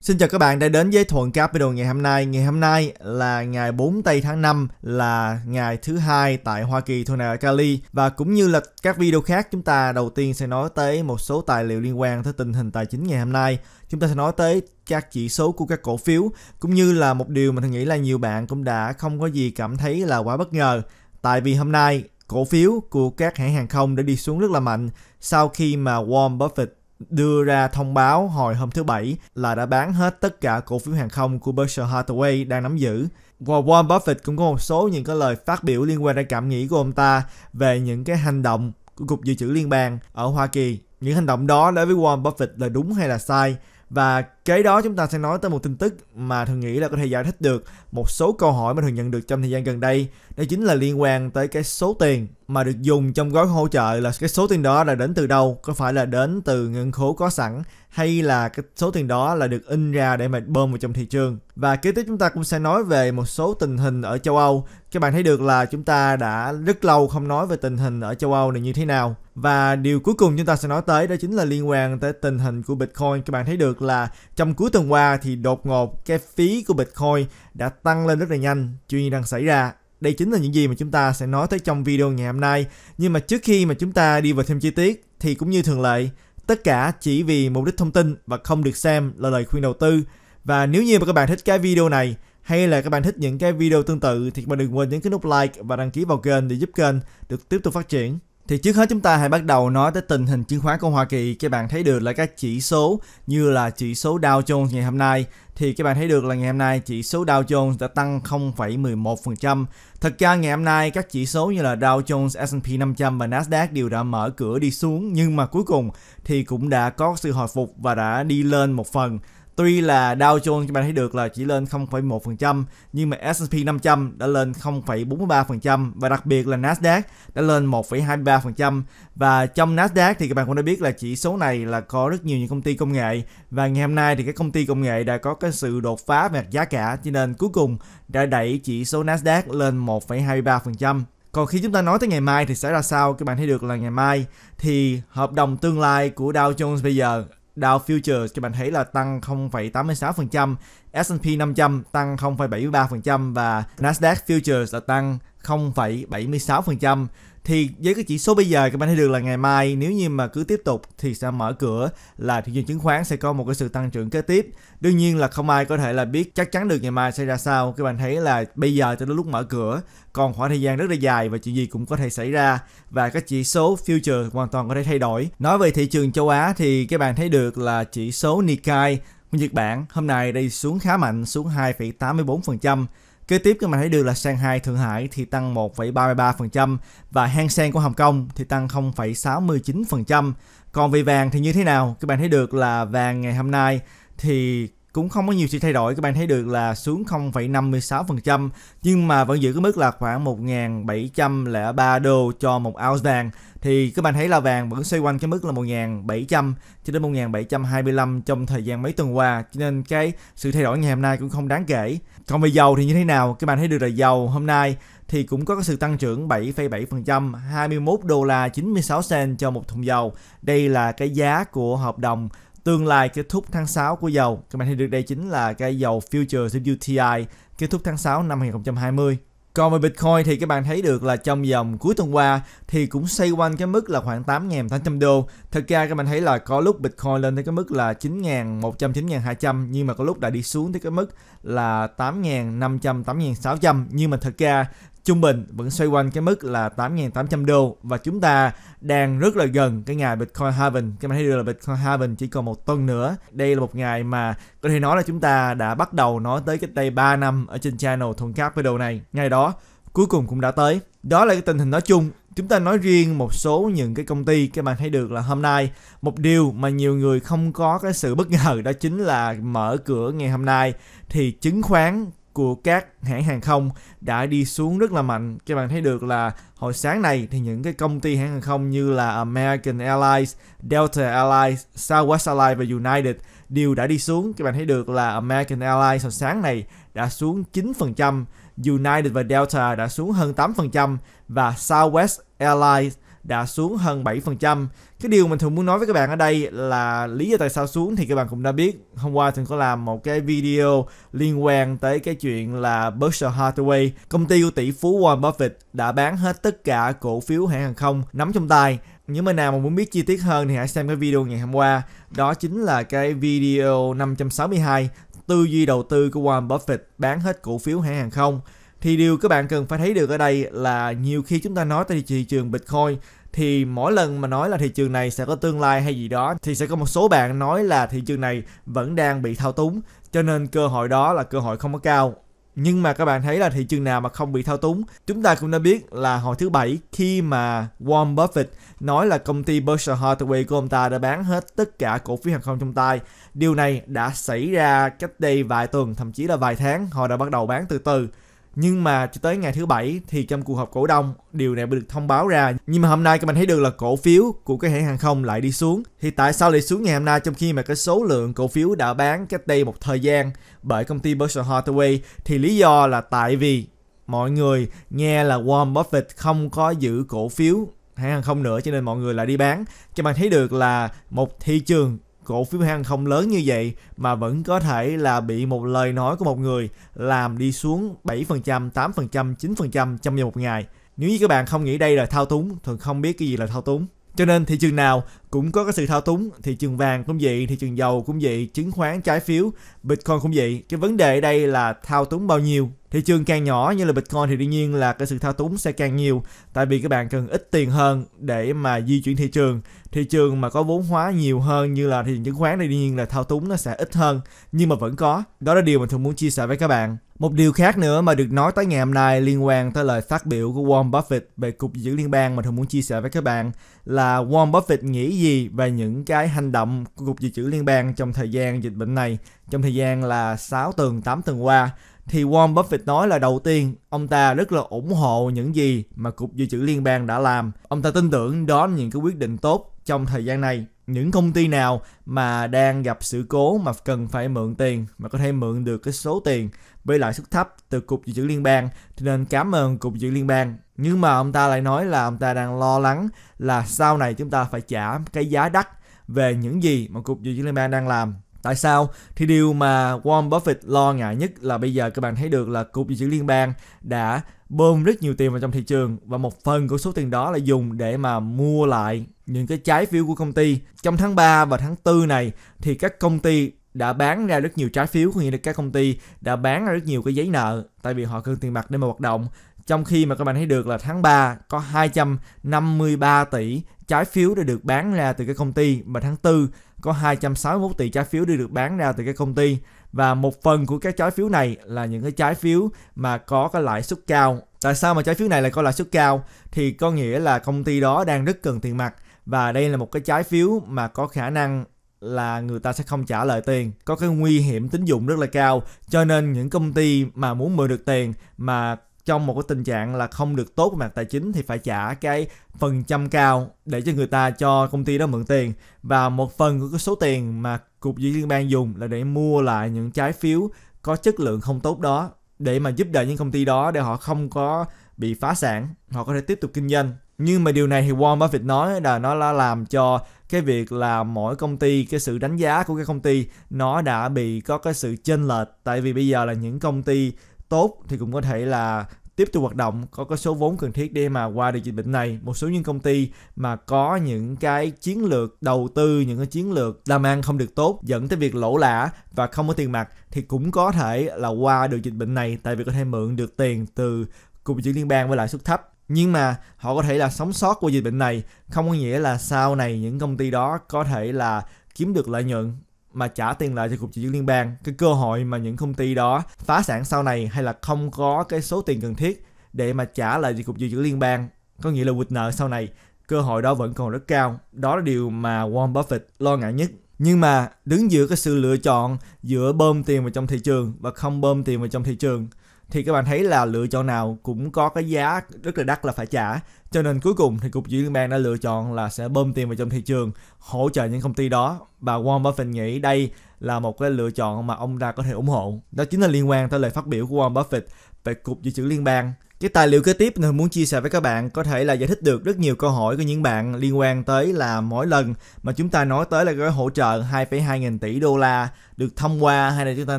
Xin chào các bạn đã đến với Thuận Capital ngày hôm nay. Ngày hôm nay là ngày 4 tây tháng 5 là ngày thứ hai tại Hoa Kỳ thôi nào ở Cali và cũng như là các video khác chúng ta đầu tiên sẽ nói tới một số tài liệu liên quan tới tình hình tài chính ngày hôm nay. Chúng ta sẽ nói tới các chỉ số của các cổ phiếu cũng như là một điều mà tôi nghĩ là nhiều bạn cũng đã không có gì cảm thấy là quá bất ngờ tại vì hôm nay cổ phiếu của các hãng hàng không đã đi xuống rất là mạnh sau khi mà Warren Buffett đưa ra thông báo hồi hôm thứ Bảy là đã bán hết tất cả cổ phiếu hàng không của Berkshire Hathaway đang nắm giữ. Warren Buffett cũng có một số những cái lời phát biểu liên quan đến cảm nghĩ của ông ta về những cái hành động của Cục Dự trữ Liên bang ở Hoa Kỳ. Những hành động đó đối với Warren Buffett là đúng hay là sai và kế đó chúng ta sẽ nói tới một tin tức mà thường nghĩ là có thể giải thích được một số câu hỏi mà thường nhận được trong thời gian gần đây. Đó chính là liên quan tới cái số tiền mà được dùng trong gói hỗ trợ là cái số tiền đó là đến từ đâu? Có phải là đến từ ngân khố có sẵn hay là cái số tiền đó là được in ra để mà bơm vào trong thị trường? Và kế tiếp chúng ta cũng sẽ nói về một số tình hình ở châu Âu các bạn thấy được là chúng ta đã rất lâu không nói về tình hình ở châu Âu này như thế nào và điều cuối cùng chúng ta sẽ nói tới đó chính là liên quan tới tình hình của Bitcoin. Các bạn thấy được là trong cuối tuần qua thì đột ngột cái phí của Bitcoin đã tăng lên rất là nhanh, chuyện gì đang xảy ra. Đây chính là những gì mà chúng ta sẽ nói tới trong video ngày hôm nay. Nhưng mà trước khi mà chúng ta đi vào thêm chi tiết thì cũng như thường lệ, tất cả chỉ vì mục đích thông tin và không được xem là lời khuyên đầu tư. Và nếu như mà các bạn thích cái video này hay là các bạn thích những cái video tương tự thì các bạn đừng quên nhấn cái nút like và đăng ký vào kênh để giúp kênh được tiếp tục phát triển. Thì trước hết chúng ta hãy bắt đầu nói tới tình hình chứng khoán của Hoa Kỳ. Các bạn thấy được là các chỉ số như là chỉ số Dow Jones ngày hôm nay thì các bạn thấy được là ngày hôm nay chỉ số Dow Jones đã tăng 0,11%. Thật ra ngày hôm nay các chỉ số như là Dow Jones, S&P 500 và Nasdaq đều đã mở cửa đi xuống nhưng mà cuối cùng thì cũng đã có sự hồi phục và đã đi lên một phần. Tuy là Dow Jones các bạn thấy được là chỉ lên 0,1% nhưng mà S&P 500 đã lên 0,43% và đặc biệt là Nasdaq đã lên 1,23% và trong Nasdaq thì các bạn cũng đã biết là chỉ số này là có rất nhiều những công ty công nghệ và ngày hôm nay thì các công ty công nghệ đã có cái sự đột phá về giá cả cho nên cuối cùng đã đẩy chỉ số Nasdaq lên 1,23%. Còn khi chúng ta nói tới ngày mai thì sẽ ra sao? Các bạn thấy được là ngày mai thì hợp đồng tương lai của Dow Jones bây giờ Dow Futures cho bạn thấy là tăng 0,86%, S&P 500 tăng 0,73% và Nasdaq Futures là tăng 0,76% thì với cái chỉ số bây giờ các bạn thấy được là ngày mai nếu như mà cứ tiếp tục thì sẽ mở cửa là thị trường chứng khoán sẽ có một cái sự tăng trưởng kế tiếp đương nhiên là không ai có thể là biết chắc chắn được ngày mai sẽ ra sao các bạn thấy là bây giờ cho đến lúc mở cửa còn khoảng thời gian rất là dài và chuyện gì cũng có thể xảy ra và các chỉ số future hoàn toàn có thể thay đổi nói về thị trường châu Á thì các bạn thấy được là chỉ số Nikkei của Nhật Bản hôm nay đây xuống khá mạnh xuống 2,84% Kế tiếp các bạn thấy được là Shanghai Thượng Hải thì tăng 1,33% và Hang Seng của Hồng Kông thì tăng 0,69%. Còn về vàng thì như thế nào? Các bạn thấy được là vàng ngày hôm nay thì cũng không có nhiều sự thay đổi các bạn thấy được là xuống 0,56% nhưng mà vẫn giữ cái mức là khoảng 1.703 đô cho một ounce vàng thì các bạn thấy là vàng vẫn xoay quanh cái mức là 1.700 cho đến 1.725 trong thời gian mấy tuần qua cho nên cái sự thay đổi ngày hôm nay cũng không đáng kể còn về dầu thì như thế nào các bạn thấy được là dầu hôm nay thì cũng có sự tăng trưởng 7,7%, 21 đô la 96 cent cho một thùng dầu. Đây là cái giá của hợp đồng tương lai kết thúc tháng 6 của dầu. Các bạn thấy được đây chính là cái dầu future WTI kết thúc tháng 6 năm 2020. Còn về Bitcoin thì các bạn thấy được là trong dòng cuối tuần qua thì cũng xoay quanh cái mức là khoảng 8.800 đô. Thật ra các bạn thấy là có lúc Bitcoin lên tới cái mức là 9.100, 9.200 nhưng mà có lúc đã đi xuống tới cái mức là 8.500, 8.600 nhưng mà thật ra trung bình vẫn xoay quanh cái mức là 8.800 đô và chúng ta đang rất là gần cái ngày Bitcoin Haven. Các bạn thấy được là Bitcoin Haven chỉ còn một tuần nữa. Đây là một ngày mà có thể nói là chúng ta đã bắt đầu nói tới cách đây 3 năm ở trên channel Thôn Capital này. Ngày đó cuối cùng cũng đã tới. Đó là cái tình hình nói chung. Chúng ta nói riêng một số những cái công ty các bạn thấy được là hôm nay một điều mà nhiều người không có cái sự bất ngờ đó chính là mở cửa ngày hôm nay thì chứng khoán của các hãng hàng không đã đi xuống rất là mạnh. Các bạn thấy được là hồi sáng này thì những cái công ty hãng hàng không như là American Airlines, Delta Airlines, Southwest Airlines và United đều đã đi xuống. Các bạn thấy được là American Airlines hồi sáng này đã xuống 9%, United và Delta đã xuống hơn 8% và Southwest Airlines đã xuống hơn 7% cái điều mình thường muốn nói với các bạn ở đây là lý do tại sao xuống thì các bạn cũng đã biết hôm qua thường có làm một cái video liên quan tới cái chuyện là Berkshire Hathaway công ty của tỷ phú Warren Buffett đã bán hết tất cả cổ phiếu hãng hàng không nắm trong tay nếu mà nào mà muốn biết chi tiết hơn thì hãy xem cái video ngày hôm qua đó chính là cái video 562 tư duy đầu tư của Warren Buffett bán hết cổ phiếu hãng hàng không thì điều các bạn cần phải thấy được ở đây là nhiều khi chúng ta nói tới thị trường Bitcoin thì mỗi lần mà nói là thị trường này sẽ có tương lai hay gì đó thì sẽ có một số bạn nói là thị trường này vẫn đang bị thao túng cho nên cơ hội đó là cơ hội không có cao nhưng mà các bạn thấy là thị trường nào mà không bị thao túng chúng ta cũng đã biết là hồi thứ bảy khi mà Warren Buffett nói là công ty Berkshire Hathaway của ông ta đã bán hết tất cả cổ phiếu hàng không trong tay điều này đã xảy ra cách đây vài tuần thậm chí là vài tháng họ đã bắt đầu bán từ từ nhưng mà cho tới ngày thứ bảy thì trong cuộc họp cổ đông điều này mới được thông báo ra nhưng mà hôm nay các bạn thấy được là cổ phiếu của cái hãng hàng không lại đi xuống thì tại sao lại xuống ngày hôm nay trong khi mà cái số lượng cổ phiếu đã bán cách đây một thời gian bởi công ty Berkshire Hathaway thì lý do là tại vì mọi người nghe là Warren Buffett không có giữ cổ phiếu hãng hàng không nữa cho nên mọi người lại đi bán cho bạn thấy được là một thị trường cổ phiếu hàng không lớn như vậy mà vẫn có thể là bị một lời nói của một người làm đi xuống 7%, 8%, 9% trong vòng một ngày. Nếu như các bạn không nghĩ đây là thao túng, thường không biết cái gì là thao túng. Cho nên thị trường nào cũng có cái sự thao túng, thị trường vàng cũng vậy, thị trường dầu cũng vậy, chứng khoán, trái phiếu, Bitcoin cũng vậy. Cái vấn đề ở đây là thao túng bao nhiêu thị trường càng nhỏ như là bitcoin thì đương nhiên là cái sự thao túng sẽ càng nhiều tại vì các bạn cần ít tiền hơn để mà di chuyển thị trường thị trường mà có vốn hóa nhiều hơn như là thị trường chứng khoán thì đương nhiên là thao túng nó sẽ ít hơn nhưng mà vẫn có đó là điều mình thường muốn chia sẻ với các bạn một điều khác nữa mà được nói tới ngày hôm nay liên quan tới lời phát biểu của Warren Buffett về Cục Dự Liên bang mà thường muốn chia sẻ với các bạn là Warren Buffett nghĩ gì về những cái hành động của Cục Dự trữ Liên bang trong thời gian dịch bệnh này, trong thời gian là 6 tuần, 8 tuần qua thì Warren Buffett nói là đầu tiên ông ta rất là ủng hộ những gì mà Cục Dự trữ Liên bang đã làm. Ông ta tin tưởng đó là những cái quyết định tốt trong thời gian này. Những công ty nào mà đang gặp sự cố mà cần phải mượn tiền mà có thể mượn được cái số tiền với lãi suất thấp từ Cục Dự trữ Liên bang thì nên cảm ơn Cục Dự trữ Liên bang. Nhưng mà ông ta lại nói là ông ta đang lo lắng là sau này chúng ta phải trả cái giá đắt về những gì mà Cục Dự trữ Liên bang đang làm Tại sao? Thì điều mà Warren Buffett lo ngại nhất là bây giờ các bạn thấy được là Cục Dự trữ Liên bang đã bơm rất nhiều tiền vào trong thị trường và một phần của số tiền đó là dùng để mà mua lại những cái trái phiếu của công ty. Trong tháng 3 và tháng 4 này thì các công ty đã bán ra rất nhiều trái phiếu có nghĩa là các công ty đã bán ra rất nhiều cái giấy nợ tại vì họ cần tiền mặt để mà hoạt động trong khi mà các bạn thấy được là tháng 3 có 253 tỷ trái phiếu đã được bán ra từ các công ty và tháng 4 có 261 tỷ trái phiếu đi được bán ra từ các công ty và một phần của các trái phiếu này là những cái trái phiếu mà có cái lãi suất cao. Tại sao mà trái phiếu này lại có lãi suất cao? Thì có nghĩa là công ty đó đang rất cần tiền mặt và đây là một cái trái phiếu mà có khả năng là người ta sẽ không trả lại tiền có cái nguy hiểm tín dụng rất là cao cho nên những công ty mà muốn mượn được tiền mà trong một cái tình trạng là không được tốt về mặt tài chính thì phải trả cái phần trăm cao để cho người ta cho công ty đó mượn tiền và một phần của cái số tiền mà cục dự liên bang dùng là để mua lại những trái phiếu có chất lượng không tốt đó để mà giúp đỡ những công ty đó để họ không có bị phá sản họ có thể tiếp tục kinh doanh nhưng mà điều này thì Warren Buffett nói là nó đã làm cho cái việc là mỗi công ty cái sự đánh giá của cái công ty nó đã bị có cái sự chênh lệch tại vì bây giờ là những công ty tốt thì cũng có thể là tiếp tục hoạt động có cái số vốn cần thiết để mà qua được dịch bệnh này một số những công ty mà có những cái chiến lược đầu tư những cái chiến lược làm ăn không được tốt dẫn tới việc lỗ lã và không có tiền mặt thì cũng có thể là qua được dịch bệnh này tại vì có thể mượn được tiền từ cục dự liên bang với lãi suất thấp nhưng mà họ có thể là sống sót qua dịch bệnh này không có nghĩa là sau này những công ty đó có thể là kiếm được lợi nhuận mà trả tiền lại cho cục dự trữ liên bang cái cơ hội mà những công ty đó phá sản sau này hay là không có cái số tiền cần thiết để mà trả lại cho cục dự trữ liên bang có nghĩa là quỵt nợ sau này cơ hội đó vẫn còn rất cao đó là điều mà Warren Buffett lo ngại nhất nhưng mà đứng giữa cái sự lựa chọn giữa bơm tiền vào trong thị trường và không bơm tiền vào trong thị trường thì các bạn thấy là lựa chọn nào cũng có cái giá rất là đắt là phải trả cho nên cuối cùng thì cục dự liên bang đã lựa chọn là sẽ bơm tiền vào trong thị trường hỗ trợ những công ty đó và Warren Buffett nghĩ đây là một cái lựa chọn mà ông ta có thể ủng hộ đó chính là liên quan tới lời phát biểu của Warren Buffett về cục dự trữ liên bang cái tài liệu kế tiếp mình muốn chia sẻ với các bạn có thể là giải thích được rất nhiều câu hỏi của những bạn liên quan tới là mỗi lần mà chúng ta nói tới là gói hỗ trợ 2,2 nghìn tỷ đô la được thông qua hay là chúng ta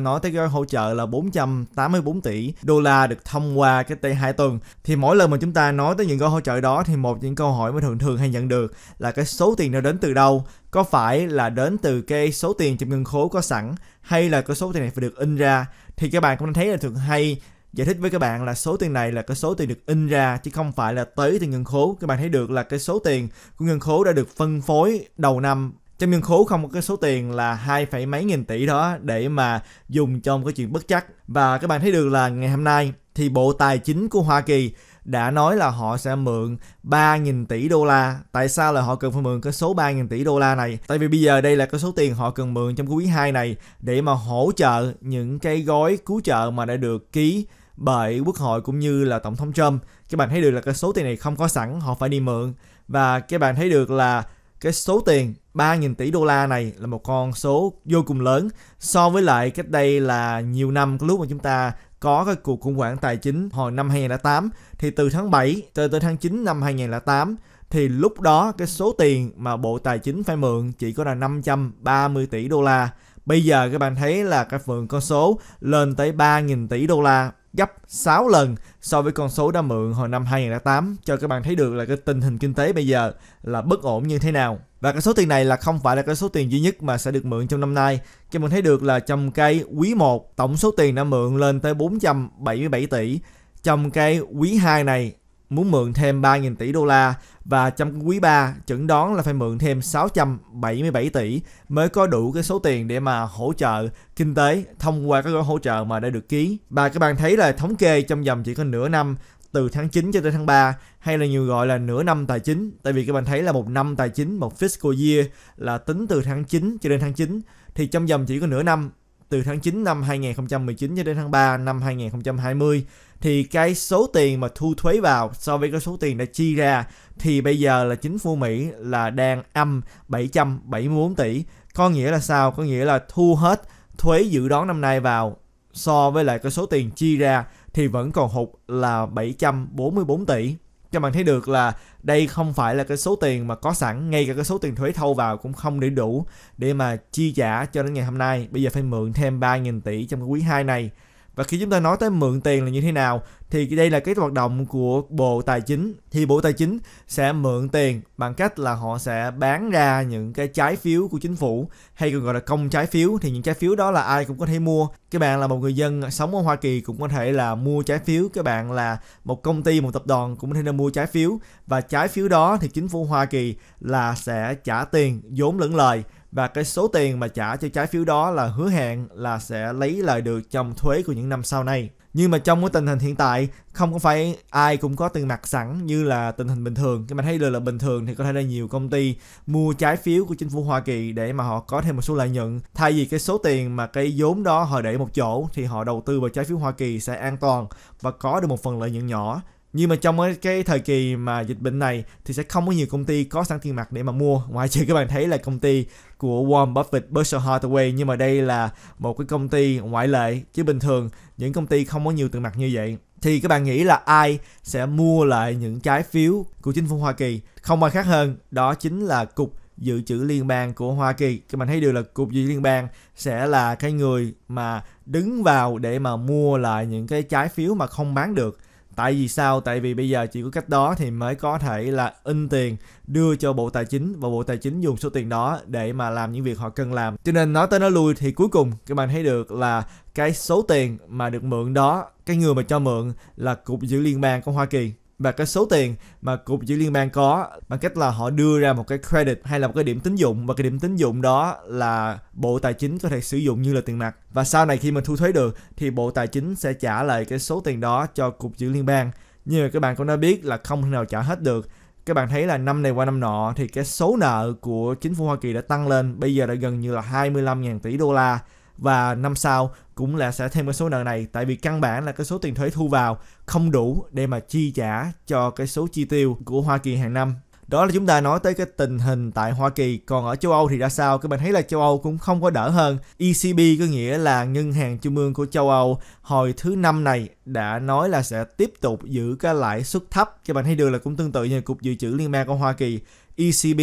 nói tới gói hỗ trợ là 484 tỷ đô la được thông qua cái tay 2 tuần thì mỗi lần mà chúng ta nói tới những gói hỗ trợ đó thì một những câu hỏi mà thường thường hay nhận được là cái số tiền nó đến từ đâu có phải là đến từ cái số tiền trong ngân khố có sẵn hay là cái số tiền này phải được in ra thì các bạn cũng thấy là thường hay giải thích với các bạn là số tiền này là cái số tiền được in ra chứ không phải là tới từ ngân khố các bạn thấy được là cái số tiền của ngân khố đã được phân phối đầu năm trong ngân khố không có cái số tiền là hai phẩy mấy nghìn tỷ đó để mà dùng trong cái chuyện bất chắc và các bạn thấy được là ngày hôm nay thì bộ tài chính của hoa kỳ đã nói là họ sẽ mượn 3.000 tỷ đô la. Tại sao là họ cần phải mượn cái số 3.000 tỷ đô la này? Tại vì bây giờ đây là cái số tiền họ cần mượn trong quý 2 này để mà hỗ trợ những cái gói cứu trợ mà đã được ký bởi quốc hội cũng như là tổng thống Trump các bạn thấy được là cái số tiền này không có sẵn họ phải đi mượn và các bạn thấy được là cái số tiền 3.000 tỷ đô la này là một con số vô cùng lớn so với lại cách đây là nhiều năm lúc mà chúng ta có cái cuộc khủng hoảng tài chính hồi năm 2008 thì từ tháng 7 tới tới tháng 9 năm 2008 thì lúc đó cái số tiền mà Bộ Tài chính phải mượn chỉ có là 530 tỷ đô la. Bây giờ các bạn thấy là cái vườn con số lên tới 3.000 tỷ đô la gấp 6 lần so với con số đã mượn hồi năm 2008 cho các bạn thấy được là cái tình hình kinh tế bây giờ là bất ổn như thế nào. Và cái số tiền này là không phải là cái số tiền duy nhất mà sẽ được mượn trong năm nay. Cho mình thấy được là trong cái quý 1 tổng số tiền đã mượn lên tới 477 tỷ. Trong cái quý 2 này muốn mượn thêm 3.000 tỷ đô la và trong quý 3 chẩn đoán là phải mượn thêm 677 tỷ mới có đủ cái số tiền để mà hỗ trợ kinh tế thông qua các gói hỗ trợ mà đã được ký. Và các bạn thấy là thống kê trong vòng chỉ có nửa năm từ tháng 9 cho tới tháng 3 hay là nhiều gọi là nửa năm tài chính tại vì các bạn thấy là một năm tài chính một fiscal year là tính từ tháng 9 cho đến tháng 9 thì trong vòng chỉ có nửa năm từ tháng 9 năm 2019 cho đến tháng 3 năm 2020 thì cái số tiền mà thu thuế vào so với cái số tiền đã chi ra thì bây giờ là chính phủ Mỹ là đang âm 774 tỷ. Có nghĩa là sao? Có nghĩa là thu hết thuế dự đoán năm nay vào so với lại cái số tiền chi ra thì vẫn còn hụt là 744 tỷ cho bạn thấy được là đây không phải là cái số tiền mà có sẵn ngay cả cái số tiền thuế thâu vào cũng không để đủ để mà chi trả cho đến ngày hôm nay bây giờ phải mượn thêm 3.000 tỷ trong cái quý 2 này và khi chúng ta nói tới mượn tiền là như thế nào thì đây là cái hoạt động của Bộ Tài chính. Thì Bộ Tài chính sẽ mượn tiền bằng cách là họ sẽ bán ra những cái trái phiếu của chính phủ hay còn gọi là công trái phiếu thì những trái phiếu đó là ai cũng có thể mua. Các bạn là một người dân sống ở Hoa Kỳ cũng có thể là mua trái phiếu, các bạn là một công ty, một tập đoàn cũng có thể là mua trái phiếu và trái phiếu đó thì chính phủ Hoa Kỳ là sẽ trả tiền vốn lẫn lời và cái số tiền mà trả cho trái phiếu đó là hứa hẹn là sẽ lấy lại được trong thuế của những năm sau này. Nhưng mà trong cái tình hình hiện tại không có phải ai cũng có tiền mặt sẵn như là tình hình bình thường. Các bạn thấy được là bình thường thì có thể là nhiều công ty mua trái phiếu của chính phủ Hoa Kỳ để mà họ có thêm một số lợi nhuận. Thay vì cái số tiền mà cái vốn đó họ để một chỗ thì họ đầu tư vào trái phiếu Hoa Kỳ sẽ an toàn và có được một phần lợi nhuận nhỏ nhưng mà trong cái thời kỳ mà dịch bệnh này thì sẽ không có nhiều công ty có sẵn tiền mặt để mà mua ngoại trừ các bạn thấy là công ty của Warren Buffett Berkshire Hathaway nhưng mà đây là một cái công ty ngoại lệ chứ bình thường những công ty không có nhiều tiền mặt như vậy thì các bạn nghĩ là ai sẽ mua lại những trái phiếu của chính phủ Hoa Kỳ không ai khác hơn đó chính là cục dự trữ liên bang của Hoa Kỳ các bạn thấy điều là cục dự trữ liên bang sẽ là cái người mà đứng vào để mà mua lại những cái trái phiếu mà không bán được tại vì sao tại vì bây giờ chỉ có cách đó thì mới có thể là in tiền đưa cho bộ tài chính và bộ tài chính dùng số tiền đó để mà làm những việc họ cần làm cho nên nói tới nói lui thì cuối cùng các bạn thấy được là cái số tiền mà được mượn đó cái người mà cho mượn là cục dự liên bang của hoa kỳ và cái số tiền mà cục dự liên bang có bằng cách là họ đưa ra một cái credit hay là một cái điểm tín dụng và cái điểm tín dụng đó là bộ tài chính có thể sử dụng như là tiền mặt và sau này khi mình thu thuế được thì bộ tài chính sẽ trả lại cái số tiền đó cho cục dự liên bang nhưng mà các bạn cũng đã biết là không thể nào trả hết được các bạn thấy là năm này qua năm nọ thì cái số nợ của chính phủ Hoa Kỳ đã tăng lên bây giờ đã gần như là 25.000 tỷ đô la và năm sau cũng là sẽ thêm cái số nợ này tại vì căn bản là cái số tiền thuế thu vào không đủ để mà chi trả cho cái số chi tiêu của Hoa Kỳ hàng năm đó là chúng ta nói tới cái tình hình tại Hoa Kỳ còn ở châu Âu thì ra sao các bạn thấy là châu Âu cũng không có đỡ hơn ECB có nghĩa là ngân hàng trung ương của châu Âu hồi thứ năm này đã nói là sẽ tiếp tục giữ cái lãi suất thấp các bạn thấy được là cũng tương tự như cục dự trữ liên bang của Hoa Kỳ ECB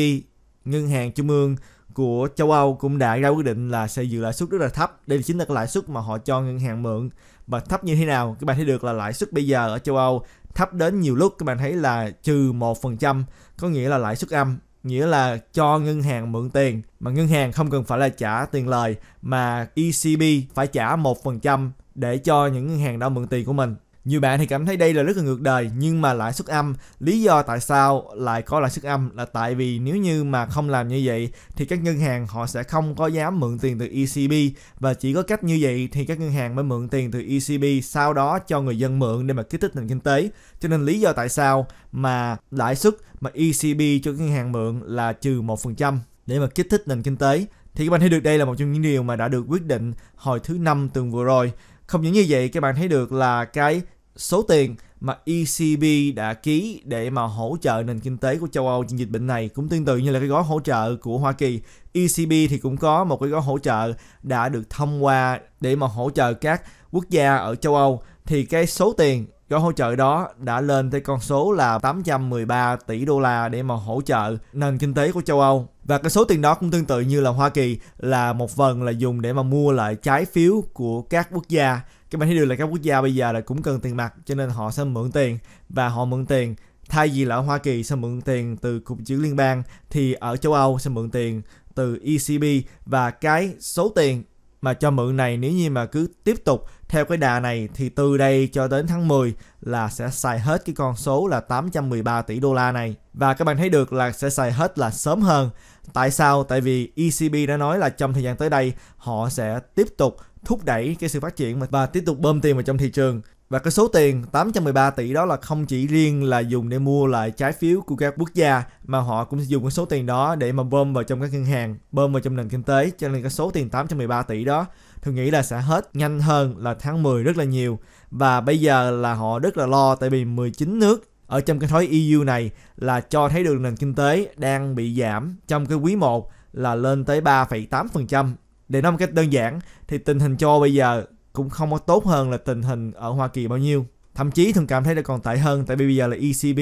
ngân hàng trung ương của châu Âu cũng đã ra quyết định là sẽ giữ lãi suất rất là thấp. Đây chính là cái lãi suất mà họ cho ngân hàng mượn và thấp như thế nào. Các bạn thấy được là lãi suất bây giờ ở châu Âu thấp đến nhiều lúc các bạn thấy là trừ 1%, có nghĩa là lãi suất âm nghĩa là cho ngân hàng mượn tiền mà ngân hàng không cần phải là trả tiền lời mà ECB phải trả 1% để cho những ngân hàng đó mượn tiền của mình nhiều bạn thì cảm thấy đây là rất là ngược đời nhưng mà lãi suất âm, lý do tại sao lại có lãi suất âm là tại vì nếu như mà không làm như vậy thì các ngân hàng họ sẽ không có dám mượn tiền từ ECB và chỉ có cách như vậy thì các ngân hàng mới mượn tiền từ ECB sau đó cho người dân mượn để mà kích thích nền kinh tế. Cho nên lý do tại sao mà lãi suất mà ECB cho các ngân hàng mượn là trừ 1% để mà kích thích nền kinh tế thì các bạn thấy được đây là một trong những điều mà đã được quyết định hồi thứ năm tuần vừa rồi không những như vậy các bạn thấy được là cái số tiền mà ECB đã ký để mà hỗ trợ nền kinh tế của châu Âu trong dịch bệnh này cũng tương tự như là cái gói hỗ trợ của Hoa Kỳ. ECB thì cũng có một cái gói hỗ trợ đã được thông qua để mà hỗ trợ các quốc gia ở châu Âu thì cái số tiền Gói hỗ trợ đó đã lên tới con số là 813 tỷ đô la để mà hỗ trợ nền kinh tế của châu Âu. Và cái số tiền đó cũng tương tự như là Hoa Kỳ là một phần là dùng để mà mua lại trái phiếu của các quốc gia. Các bạn thấy được là các quốc gia bây giờ là cũng cần tiền mặt cho nên họ sẽ mượn tiền và họ mượn tiền thay vì là ở Hoa Kỳ sẽ mượn tiền từ cục dự liên bang thì ở châu Âu sẽ mượn tiền từ ECB và cái số tiền mà cho mượn này nếu như mà cứ tiếp tục theo cái đà này thì từ đây cho đến tháng 10 là sẽ xài hết cái con số là 813 tỷ đô la này. Và các bạn thấy được là sẽ xài hết là sớm hơn. Tại sao? Tại vì ECB đã nói là trong thời gian tới đây họ sẽ tiếp tục thúc đẩy cái sự phát triển và tiếp tục bơm tiền vào trong thị trường. Và cái số tiền 813 tỷ đó là không chỉ riêng là dùng để mua lại trái phiếu của các quốc gia mà họ cũng dùng cái số tiền đó để mà bơm vào trong các ngân hàng, bơm vào trong nền kinh tế cho nên cái số tiền 813 tỷ đó tôi nghĩ là sẽ hết nhanh hơn là tháng 10 rất là nhiều và bây giờ là họ rất là lo tại vì 19 nước ở trong cái thói EU này là cho thấy được nền kinh tế đang bị giảm trong cái quý 1 là lên tới 3,8%. Để nói một cách đơn giản thì tình hình cho bây giờ cũng không có tốt hơn là tình hình ở Hoa Kỳ bao nhiêu. Thậm chí thường cảm thấy là còn tệ hơn tại vì bây giờ là ECB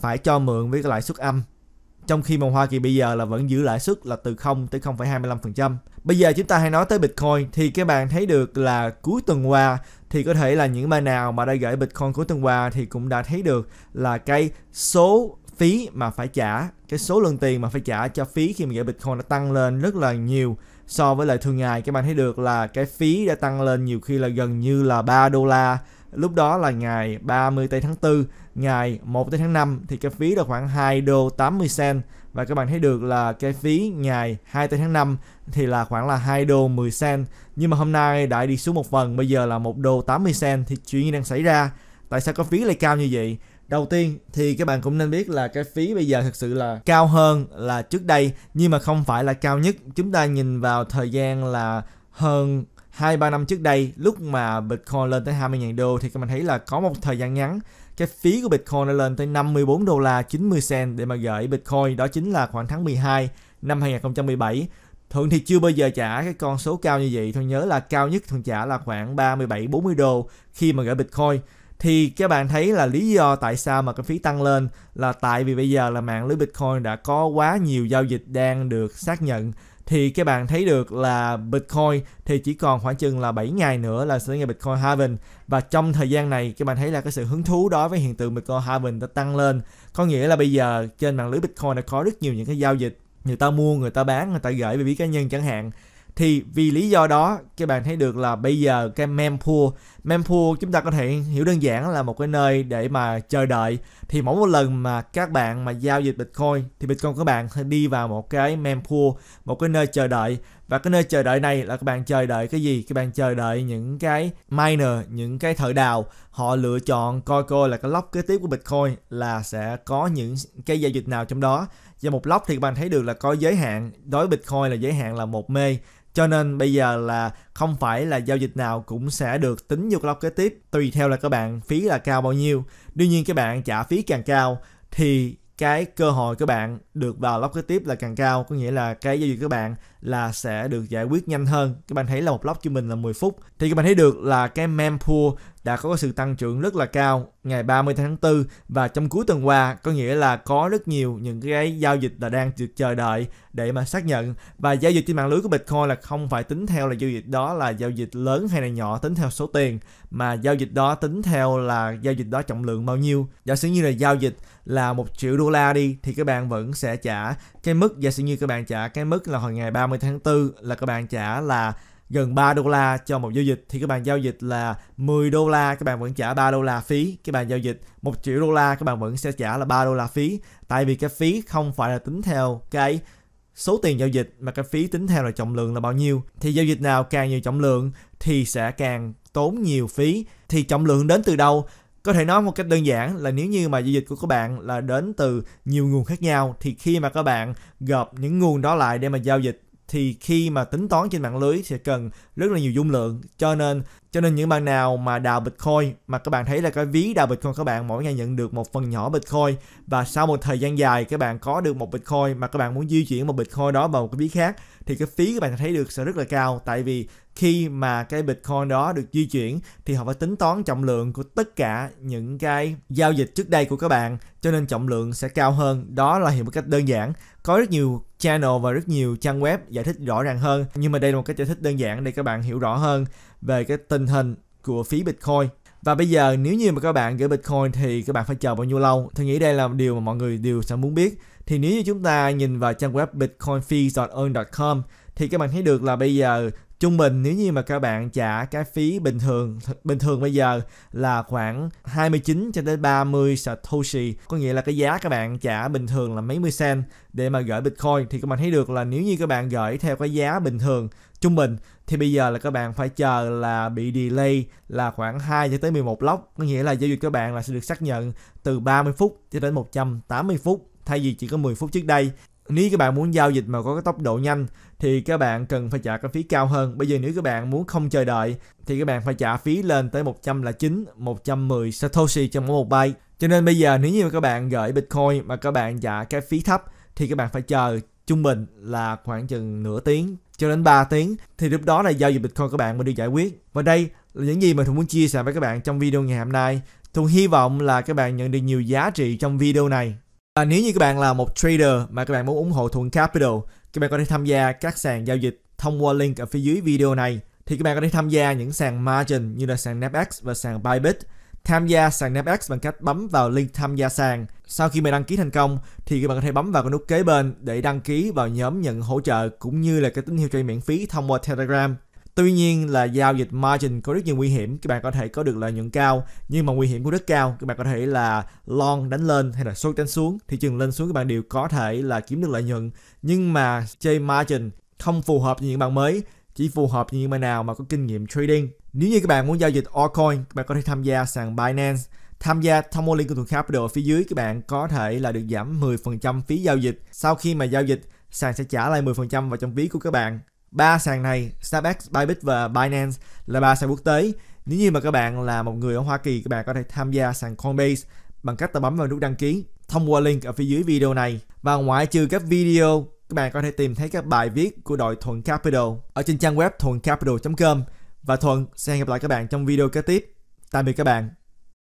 phải cho mượn với cái lãi suất âm. Trong khi mà Hoa Kỳ bây giờ là vẫn giữ lãi suất là từ 0 tới 0,25%. Bây giờ chúng ta hay nói tới Bitcoin thì các bạn thấy được là cuối tuần qua thì có thể là những bài nào mà đã gửi Bitcoin cuối tuần qua thì cũng đã thấy được là cái số phí mà phải trả cái số lượng tiền mà phải trả cho phí khi mà gửi Bitcoin đã tăng lên rất là nhiều so với lại thường ngày các bạn thấy được là cái phí đã tăng lên nhiều khi là gần như là 3 đô la lúc đó là ngày 30 tây tháng 4 ngày 1 tây tháng 5 thì cái phí là khoảng 2 đô 80 cent và các bạn thấy được là cái phí ngày 2 tây tháng 5 thì là khoảng là 2 đô 10 cent nhưng mà hôm nay đã đi xuống một phần bây giờ là 1 đô 80 cent thì chuyện gì đang xảy ra tại sao có phí lại cao như vậy đầu tiên thì các bạn cũng nên biết là cái phí bây giờ thực sự là cao hơn là trước đây nhưng mà không phải là cao nhất chúng ta nhìn vào thời gian là hơn 2 3 năm trước đây lúc mà Bitcoin lên tới 20.000 đô thì các bạn thấy là có một thời gian ngắn cái phí của Bitcoin đã lên tới 54 đô la 90 cent để mà gửi Bitcoin đó chính là khoảng tháng 12 năm 2017 Thuận thì chưa bao giờ trả cái con số cao như vậy Thuận nhớ là cao nhất Thuận trả là khoảng 37-40 đô khi mà gửi Bitcoin thì các bạn thấy là lý do tại sao mà cái phí tăng lên là tại vì bây giờ là mạng lưới Bitcoin đã có quá nhiều giao dịch đang được xác nhận thì các bạn thấy được là Bitcoin thì chỉ còn khoảng chừng là 7 ngày nữa là sẽ ngày Bitcoin halving và trong thời gian này các bạn thấy là cái sự hứng thú đối với hiện tượng Bitcoin halving đã tăng lên có nghĩa là bây giờ trên mạng lưới Bitcoin đã có rất nhiều những cái giao dịch người ta mua người ta bán người ta gửi về ví cá nhân chẳng hạn thì vì lý do đó các bạn thấy được là bây giờ cái mempool mempool chúng ta có thể hiểu đơn giản là một cái nơi để mà chờ đợi thì mỗi một lần mà các bạn mà giao dịch bitcoin thì bitcoin các bạn đi vào một cái mempool một cái nơi chờ đợi và cái nơi chờ đợi này là các bạn chờ đợi cái gì các bạn chờ đợi những cái miner những cái thợ đào họ lựa chọn coi coi là cái lóc kế tiếp của bitcoin là sẽ có những cái giao dịch nào trong đó và một lóc thì các bạn thấy được là có giới hạn đối với bitcoin là giới hạn là một mê cho nên bây giờ là không phải là giao dịch nào cũng sẽ được tính vô clock kế tiếp tùy theo là các bạn phí là cao bao nhiêu. Đương nhiên các bạn trả phí càng cao thì cái cơ hội các bạn được vào lóc kế tiếp là càng cao có nghĩa là cái giao dịch các bạn là sẽ được giải quyết nhanh hơn các bạn thấy là một block cho mình là 10 phút thì các bạn thấy được là cái mempool đã có sự tăng trưởng rất là cao ngày 30 tháng 4 và trong cuối tuần qua có nghĩa là có rất nhiều những cái giao dịch là đang được chờ đợi để mà xác nhận và giao dịch trên mạng lưới của Bitcoin là không phải tính theo là giao dịch đó là giao dịch lớn hay là nhỏ tính theo số tiền mà giao dịch đó tính theo là giao dịch đó trọng lượng bao nhiêu giả sử như là giao dịch là một triệu đô la đi thì các bạn vẫn sẽ trả cái mức giả sử như các bạn trả cái mức là hồi ngày 30 30 tháng 4 là các bạn trả là gần 3 đô la cho một giao dịch thì các bạn giao dịch là 10 đô la các bạn vẫn trả 3 đô la phí các bạn giao dịch 1 triệu đô la các bạn vẫn sẽ trả là 3 đô la phí tại vì cái phí không phải là tính theo cái số tiền giao dịch mà cái phí tính theo là trọng lượng là bao nhiêu thì giao dịch nào càng nhiều trọng lượng thì sẽ càng tốn nhiều phí thì trọng lượng đến từ đâu có thể nói một cách đơn giản là nếu như mà giao dịch của các bạn là đến từ nhiều nguồn khác nhau thì khi mà các bạn gộp những nguồn đó lại để mà giao dịch thì khi mà tính toán trên mạng lưới sẽ cần rất là nhiều dung lượng cho nên cho nên những bạn nào mà đào bitcoin mà các bạn thấy là cái ví đào bitcoin các bạn mỗi ngày nhận được một phần nhỏ bitcoin và sau một thời gian dài các bạn có được một bitcoin mà các bạn muốn di chuyển một bitcoin đó vào một cái ví khác thì cái phí các bạn thấy được sẽ rất là cao tại vì khi mà cái Bitcoin đó được di chuyển thì họ phải tính toán trọng lượng của tất cả những cái giao dịch trước đây của các bạn cho nên trọng lượng sẽ cao hơn đó là hiểu một cách đơn giản có rất nhiều channel và rất nhiều trang web giải thích rõ ràng hơn nhưng mà đây là một cái giải thích đơn giản để các bạn hiểu rõ hơn về cái tình hình của phí Bitcoin và bây giờ nếu như mà các bạn gửi Bitcoin thì các bạn phải chờ bao nhiêu lâu? Tôi nghĩ đây là điều mà mọi người đều sẽ muốn biết. Thì nếu như chúng ta nhìn vào trang web bitcoinfees.earn.com thì các bạn thấy được là bây giờ trung bình nếu như mà các bạn trả cái phí bình thường bình thường bây giờ là khoảng 29 cho đến 30 satoshi có nghĩa là cái giá các bạn trả bình thường là mấy mươi cent để mà gửi bitcoin thì các bạn thấy được là nếu như các bạn gửi theo cái giá bình thường trung bình thì bây giờ là các bạn phải chờ là bị delay là khoảng 2 cho tới 11 lốc có nghĩa là giao dịch các bạn là sẽ được xác nhận từ 30 phút cho đến 180 phút thay vì chỉ có 10 phút trước đây nếu các bạn muốn giao dịch mà có cái tốc độ nhanh thì các bạn cần phải trả cái phí cao hơn. Bây giờ nếu các bạn muốn không chờ đợi thì các bạn phải trả phí lên tới 109, 110 Satoshi cho mỗi một bay. Cho nên bây giờ nếu như các bạn gửi Bitcoin mà các bạn trả cái phí thấp thì các bạn phải chờ trung bình là khoảng chừng nửa tiếng cho đến 3 tiếng thì lúc đó là giao dịch Bitcoin các bạn mới được giải quyết. Và đây là những gì mà Thuận muốn chia sẻ với các bạn trong video ngày hôm nay. Thuận hy vọng là các bạn nhận được nhiều giá trị trong video này. À, nếu như các bạn là một trader mà các bạn muốn ủng hộ Thuận Capital, các bạn có thể tham gia các sàn giao dịch thông qua link ở phía dưới video này. Thì các bạn có thể tham gia những sàn margin như là sàn Napex và sàn Bybit. Tham gia sàn Napex bằng cách bấm vào link tham gia sàn. Sau khi mà đăng ký thành công thì các bạn có thể bấm vào cái nút kế bên để đăng ký vào nhóm nhận hỗ trợ cũng như là cái tín hiệu chơi miễn phí thông qua Telegram. Tuy nhiên là giao dịch margin có rất nhiều nguy hiểm, các bạn có thể có được lợi nhuận cao nhưng mà nguy hiểm cũng rất cao. Các bạn có thể là long đánh lên hay là short đánh xuống, thị trường lên xuống các bạn đều có thể là kiếm được lợi nhuận. Nhưng mà chơi margin không phù hợp với những bạn mới, chỉ phù hợp với những bạn nào mà có kinh nghiệm trading. Nếu như các bạn muốn giao dịch altcoin, các bạn có thể tham gia sàn Binance. Tham gia thông qua link của Thuận Capital ở phía dưới các bạn có thể là được giảm 10% phí giao dịch. Sau khi mà giao dịch, sàn sẽ trả lại 10% vào trong ví của các bạn ba sàn này SnapX, Bybit và Binance là ba sàn quốc tế. Nếu như mà các bạn là một người ở Hoa Kỳ, các bạn có thể tham gia sàn Coinbase bằng cách bấm vào nút đăng ký thông qua link ở phía dưới video này. Và ngoại trừ các video, các bạn có thể tìm thấy các bài viết của đội Thuận Capital ở trên trang web thuậncapital.com và Thuận sẽ hẹn gặp lại các bạn trong video kế tiếp. Tạm biệt các bạn.